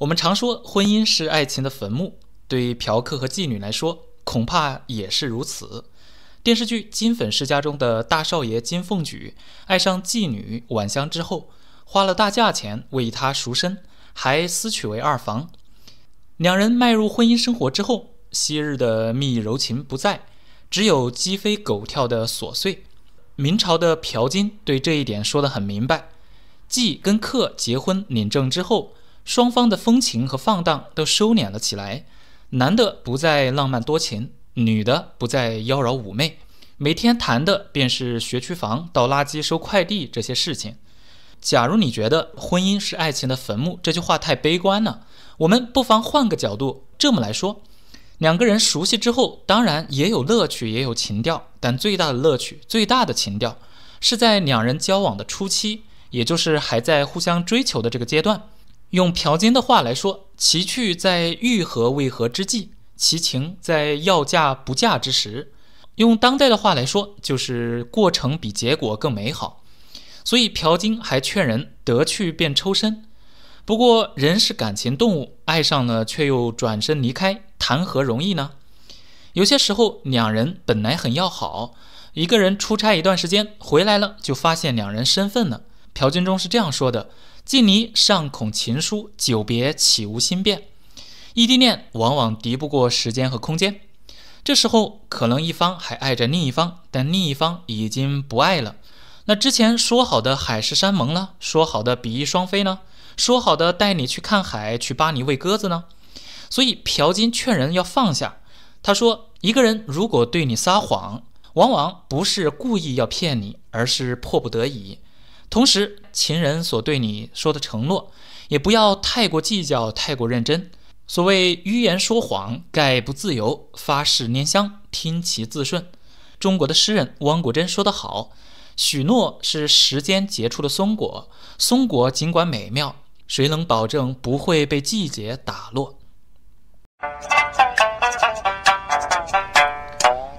我们常说婚姻是爱情的坟墓，对嫖客和妓女来说恐怕也是如此。电视剧《金粉世家》中的大少爷金凤举爱上妓女晚香之后，花了大价钱为她赎身，还私娶为二房。两人迈入婚姻生活之后，昔日的蜜意柔情不在，只有鸡飞狗跳的琐碎。明朝的嫖金对这一点说得很明白：妓跟客结婚领证之后。双方的风情和放荡都收敛了起来，男的不再浪漫多情，女的不再妖娆妩媚，每天谈的便是学区房、倒垃圾、收快递这些事情。假如你觉得“婚姻是爱情的坟墓”这句话太悲观了，我们不妨换个角度，这么来说：两个人熟悉之后，当然也有乐趣，也有情调，但最大的乐趣、最大的情调，是在两人交往的初期，也就是还在互相追求的这个阶段。用朴金的话来说，其去在欲合未和之际，其情在要嫁不嫁之时。用当代的话来说，就是过程比结果更美好。所以朴金还劝人得去便抽身。不过人是感情动物，爱上了却又转身离开，谈何容易呢？有些时候，两人本来很要好，一个人出差一段时间，回来了就发现两人身份了。朴金中是这样说的。近离尚恐情书，久别岂无心变？异地恋往往敌不过时间和空间，这时候可能一方还爱着另一方，但另一方已经不爱了。那之前说好的海誓山盟呢？说好的比翼双飞呢？说好的带你去看海，去巴黎喂鸽子呢？所以朴金劝人要放下。他说，一个人如果对你撒谎，往往不是故意要骗你，而是迫不得已。同时，秦人所对你说的承诺，也不要太过计较，太过认真。所谓“於言说谎，概不自由；发誓拈香，听其自顺。”中国的诗人汪国真说得好：“许诺是时间结出的松果，松果尽管美妙，谁能保证不会被季节打落？”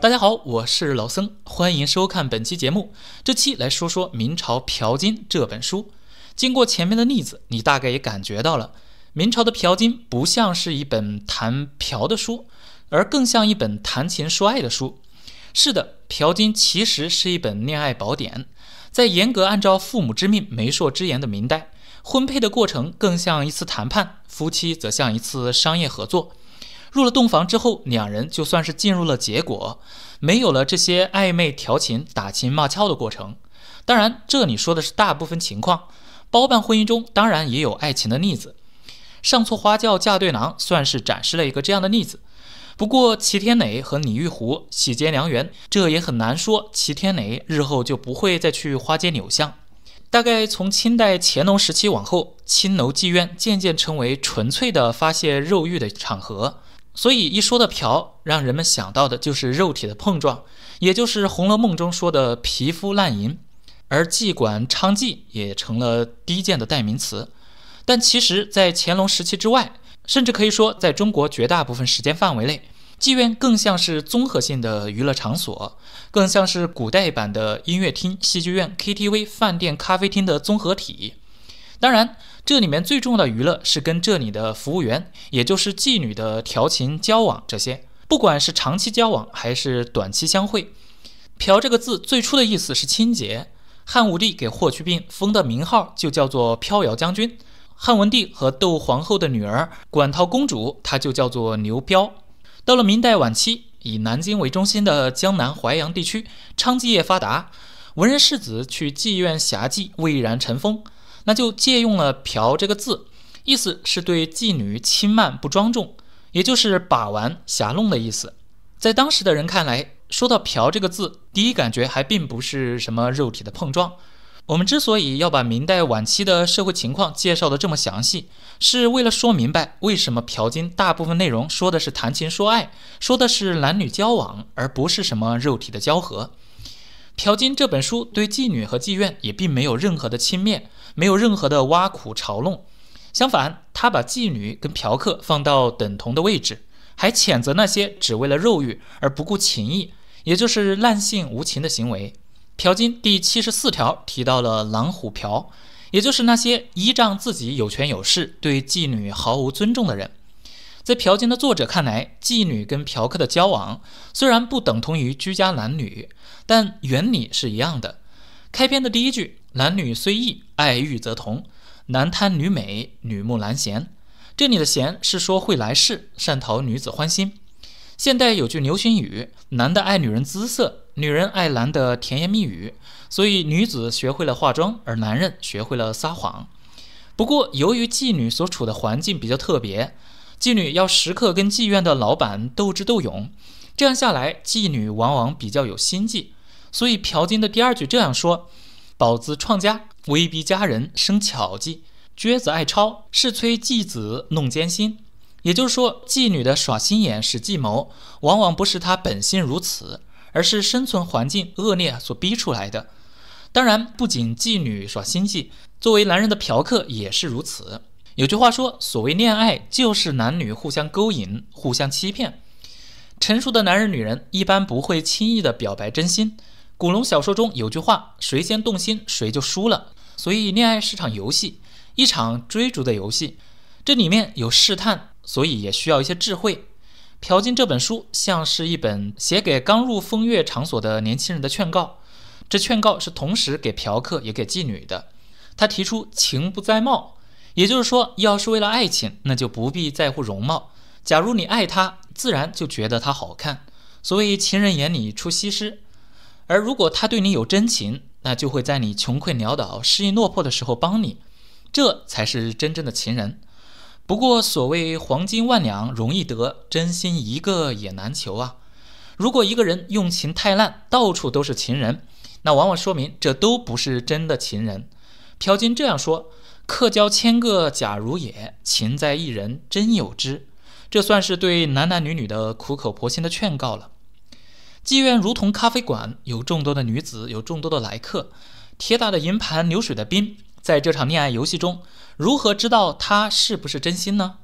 大家好，我是老僧，欢迎收看本期节目。这期来说说明朝《嫖金》这本书。经过前面的例子，你大概也感觉到了，明朝的《嫖金》不像是一本谈嫖的书，而更像一本谈情说爱的书。是的，《嫖金》其实是一本恋爱宝典。在严格按照父母之命、媒妁之言的明代，婚配的过程更像一次谈判，夫妻则像一次商业合作。入了洞房之后，两人就算是进入了结果，没有了这些暧昧调情、打情骂俏的过程。当然，这你说的是大部分情况，包办婚姻中当然也有爱情的例子，上错花轿嫁对郎算是展示了一个这样的例子。不过，齐天磊和李玉湖喜结良缘，这也很难说齐天磊日后就不会再去花街柳巷。大概从清代乾隆时期往后，青楼妓院渐渐成为纯粹的发泄肉欲的场合。所以一说到嫖，让人们想到的就是肉体的碰撞，也就是《红楼梦》中说的“皮肤滥淫”，而妓馆娼妓也成了低贱的代名词。但其实，在乾隆时期之外，甚至可以说在中国绝大部分时间范围内，妓院更像是综合性的娱乐场所，更像是古代版的音乐厅、戏剧院、KTV、饭店、咖啡厅的综合体。当然，这里面最重要的娱乐是跟这里的服务员，也就是妓女的调情交往这些。不管是长期交往还是短期相会，嫖这个字最初的意思是清洁。汉武帝给霍去病封的名号就叫做飘摇将军。汉文帝和窦皇后的女儿馆陶公主，她就叫做牛彪。到了明代晚期，以南京为中心的江南淮扬地区娼妓业发达，文人士子去妓院侠妓蔚然成风。那就借用了“嫖”这个字，意思是对妓女轻慢不庄重，也就是把玩、瞎弄的意思。在当时的人看来，说到“嫖”这个字，第一感觉还并不是什么肉体的碰撞。我们之所以要把明代晚期的社会情况介绍的这么详细，是为了说明白为什么《嫖经》大部分内容说的是谈情说爱，说的是男女交往，而不是什么肉体的交合。《嫖经》这本书对妓女和妓院也并没有任何的轻蔑。没有任何的挖苦嘲弄，相反，他把妓女跟嫖客放到等同的位置，还谴责那些只为了肉欲而不顾情义，也就是滥性无情的行为。嫖经第七十四条提到了狼虎嫖，也就是那些依仗自己有权有势，对妓女毫无尊重的人。在嫖经的作者看来，妓女跟嫖客的交往虽然不等同于居家男女，但原理是一样的。开篇的第一句。男女虽异，爱欲则同。男贪女美，女慕男贤。这里的贤是说会来事，善讨女子欢心。现代有句流行语：“男的爱女人姿色，女人爱男的甜言蜜语。”所以女子学会了化妆，而男人学会了撒谎。不过，由于妓女所处的环境比较特别，妓女要时刻跟妓院的老板斗智斗勇，这样下来，妓女往往比较有心计。所以嫖金的第二句这样说。宝子创家，威逼家人生巧计；撅子爱钞，是催继子弄奸心。也就是说，妓女的耍心眼使计谋，往往不是她本性如此，而是生存环境恶劣所逼出来的。当然，不仅妓女耍心计，作为男人的嫖客也是如此。有句话说，所谓恋爱，就是男女互相勾引、互相欺骗。成熟的男人、女人一般不会轻易的表白真心。古龙小说中有句话：“谁先动心，谁就输了。”所以，恋爱是场游戏，一场追逐的游戏。这里面有试探，所以也需要一些智慧。《嫖金》这本书像是一本写给刚入风月场所的年轻人的劝告，这劝告是同时给嫖客也给妓女的。他提出“情不在貌”，也就是说，要是为了爱情，那就不必在乎容貌。假如你爱他，自然就觉得他好看。所以，情人眼里出西施。而如果他对你有真情，那就会在你穷困潦倒、失意落魄的时候帮你，这才是真正的情人。不过，所谓黄金万两容易得，真心一个也难求啊。如果一个人用情太滥，到处都是情人，那往往说明这都不是真的情人。朴金这样说：“客交千个假如也，情在一人真有之。”这算是对男男女女的苦口婆心的劝告了。妓院如同咖啡馆，有众多的女子，有众多的来客。铁打的银盘，流水的兵。在这场恋爱游戏中，如何知道他是不是真心呢？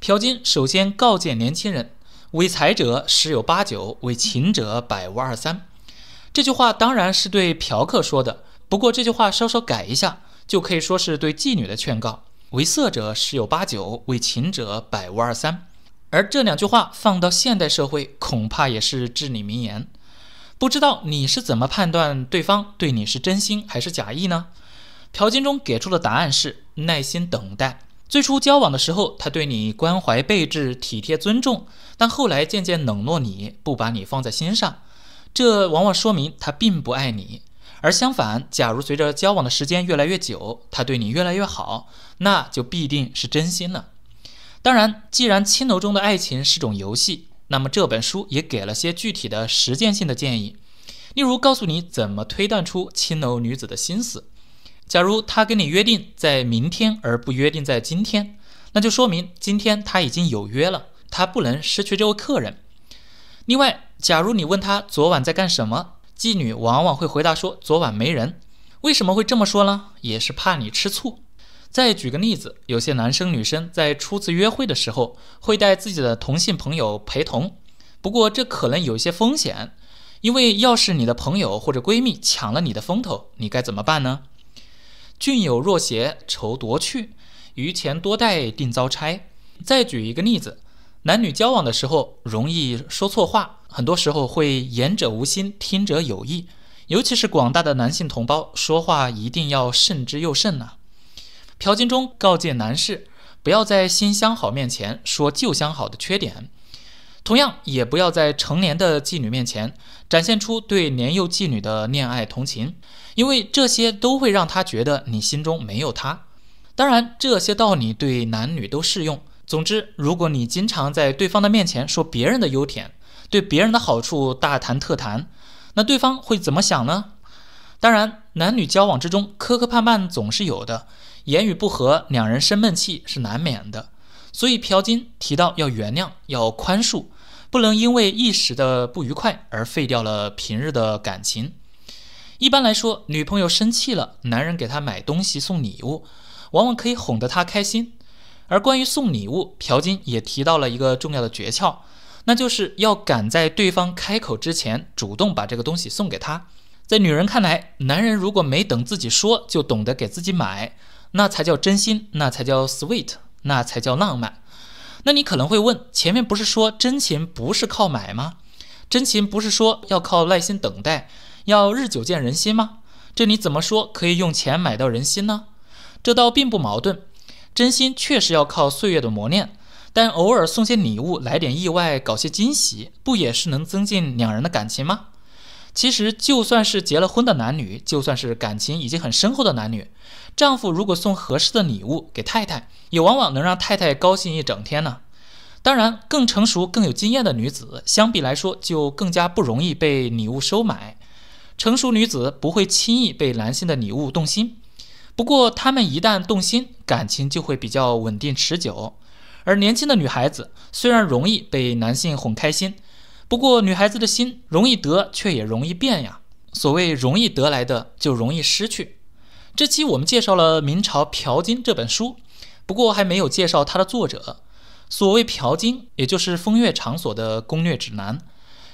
朴金首先告诫年轻人：为财者十有八九，为情者百无二三。这句话当然是对嫖客说的，不过这句话稍稍改一下，就可以说是对妓女的劝告：为色者十有八九，为情者百无二三。而这两句话放到现代社会，恐怕也是至理名言。不知道你是怎么判断对方对你是真心还是假意呢？朴金中给出的答案是耐心等待。最初交往的时候，他对你关怀备至、体贴尊重，但后来渐渐冷落你，不把你放在心上，这往往说明他并不爱你。而相反，假如随着交往的时间越来越久，他对你越来越好，那就必定是真心了。当然，既然青楼中的爱情是种游戏，那么这本书也给了些具体的实践性的建议，例如告诉你怎么推断出青楼女子的心思。假如她跟你约定在明天，而不约定在今天，那就说明今天她已经有约了，她不能失去这位客人。另外，假如你问她昨晚在干什么，妓女往往会回答说昨晚没人。为什么会这么说呢？也是怕你吃醋。再举个例子，有些男生女生在初次约会的时候会带自己的同性朋友陪同，不过这可能有些风险，因为要是你的朋友或者闺蜜抢了你的风头，你该怎么办呢？俊友若携愁夺去，余钱多带定遭差。再举一个例子，男女交往的时候容易说错话，很多时候会言者无心，听者有意，尤其是广大的男性同胞，说话一定要慎之又慎呐。朴金忠告诫男士，不要在新相好面前说旧相好的缺点，同样也不要在成年的妓女面前展现出对年幼妓女的恋爱同情，因为这些都会让他觉得你心中没有他。当然，这些道理对男女都适用。总之，如果你经常在对方的面前说别人的优点，对别人的好处大谈特谈，那对方会怎么想呢？当然，男女交往之中磕磕绊绊总是有的。言语不和，两人生闷气是难免的，所以朴金提到要原谅，要宽恕，不能因为一时的不愉快而废掉了平日的感情。一般来说，女朋友生气了，男人给她买东西送礼物，往往可以哄得她开心。而关于送礼物，朴金也提到了一个重要的诀窍，那就是要赶在对方开口之前主动把这个东西送给她。在女人看来，男人如果没等自己说就懂得给自己买。那才叫真心，那才叫 sweet，那才叫浪漫。那你可能会问，前面不是说真情不是靠买吗？真情不是说要靠耐心等待，要日久见人心吗？这你怎么说可以用钱买到人心呢？这倒并不矛盾，真心确实要靠岁月的磨练，但偶尔送些礼物，来点意外，搞些惊喜，不也是能增进两人的感情吗？其实就算是结了婚的男女，就算是感情已经很深厚的男女。丈夫如果送合适的礼物给太太，也往往能让太太高兴一整天呢。当然，更成熟、更有经验的女子，相比来说就更加不容易被礼物收买。成熟女子不会轻易被男性的礼物动心，不过她们一旦动心，感情就会比较稳定持久。而年轻的女孩子虽然容易被男性哄开心，不过女孩子的心容易得，却也容易变呀。所谓容易得来的就容易失去。这期我们介绍了明朝《嫖经》这本书，不过还没有介绍它的作者。所谓《嫖经》，也就是风月场所的攻略指南。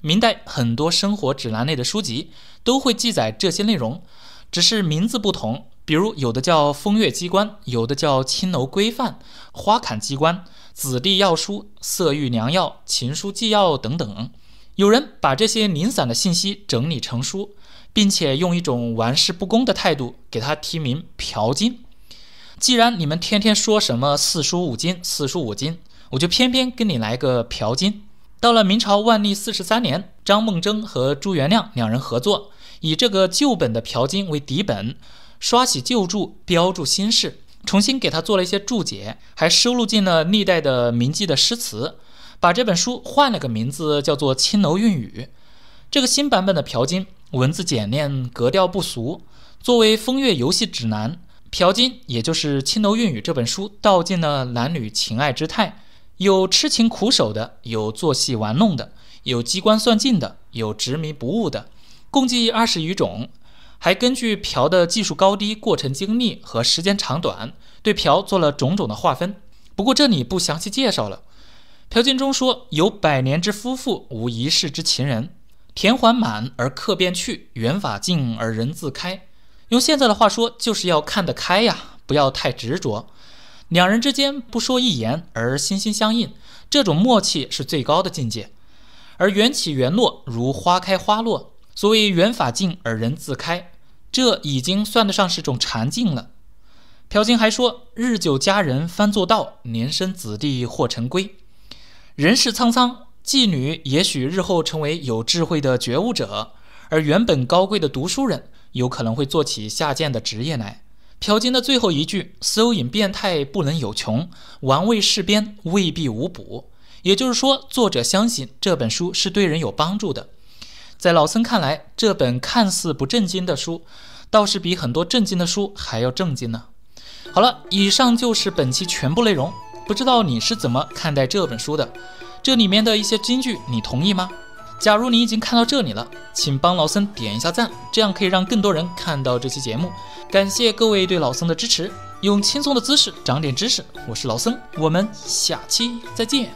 明代很多生活指南类的书籍都会记载这些内容，只是名字不同。比如有的叫《风月机关》，有的叫《青楼规范》《花槛机关》《子弟要书》《色欲良药》《情书纪要》等等。有人把这些零散的信息整理成书。并且用一种玩世不恭的态度给他提名《嫖金。既然你们天天说什么四书五经，四书五经，我就偏偏跟你来个嫖金。到了明朝万历四十三年，张梦征和朱元亮两人合作，以这个旧本的嫖经为底本，刷起旧注，标注新事，重新给他做了一些注解，还收录进了历代的名妓的诗词，把这本书换了个名字，叫做《青楼韵语》。这个新版本的朴经。文字简练，格调不俗。作为风月游戏指南，《朴金》也就是《青楼韵语》这本书，道尽了男女情爱之态：有痴情苦守的，有做戏玩弄的，有机关算尽的，有执迷不悟的，共计二十余种。还根据朴的技术高低、过程经历和时间长短，对朴做了种种的划分。不过这里不详细介绍了。朴金中说：“有百年之夫妇，无一世之情人。”田环满而客便去，缘法尽而人自开。用现在的话说，就是要看得开呀，不要太执着。两人之间不说一言而心心相印，这种默契是最高的境界。而缘起缘落如花开花落，所谓缘法尽而人自开，这已经算得上是种禅境了。朴槿还说：“日久佳人翻作道，年深子弟或成归。”人世苍苍。妓女也许日后成为有智慧的觉悟者，而原本高贵的读书人有可能会做起下贱的职业来。朴金的最后一句“搜引变态不能有穷，玩味事编未必无补”，也就是说，作者相信这本书是对人有帮助的。在老僧看来，这本看似不正经的书，倒是比很多正经的书还要正经呢。好了，以上就是本期全部内容。不知道你是怎么看待这本书的？这里面的一些金句，你同意吗？假如你已经看到这里了，请帮老僧点一下赞，这样可以让更多人看到这期节目。感谢各位对老僧的支持，用轻松的姿势涨点知识。我是老僧，我们下期再见。